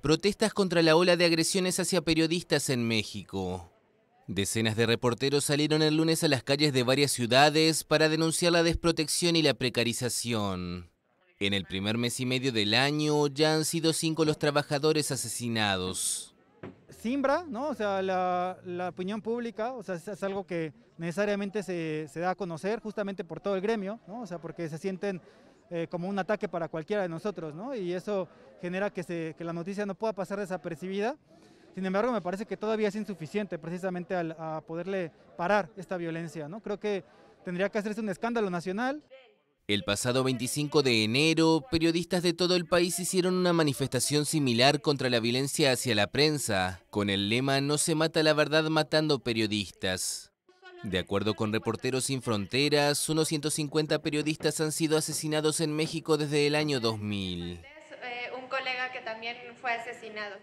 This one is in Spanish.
protestas contra la ola de agresiones hacia periodistas en México. Decenas de reporteros salieron el lunes a las calles de varias ciudades para denunciar la desprotección y la precarización. En el primer mes y medio del año ya han sido cinco los trabajadores asesinados. Simbra, ¿no? O sea, la, opinión pública, o sea, es algo que necesariamente se, se da a conocer justamente por todo el gremio, ¿no? O sea, porque se sienten eh, como un ataque para cualquiera de nosotros, ¿no? Y eso genera que, se, que la noticia no pueda pasar desapercibida. Sin embargo, me parece que todavía es insuficiente precisamente a poderle parar esta violencia, ¿no? Creo que tendría que hacerse un escándalo nacional. El pasado 25 de enero, periodistas de todo el país hicieron una manifestación similar contra la violencia hacia la prensa, con el lema No se mata la verdad matando periodistas. De acuerdo con Reporteros Sin Fronteras, unos 150 periodistas han sido asesinados en México desde el año 2000. Eh, un colega que también fue asesinado.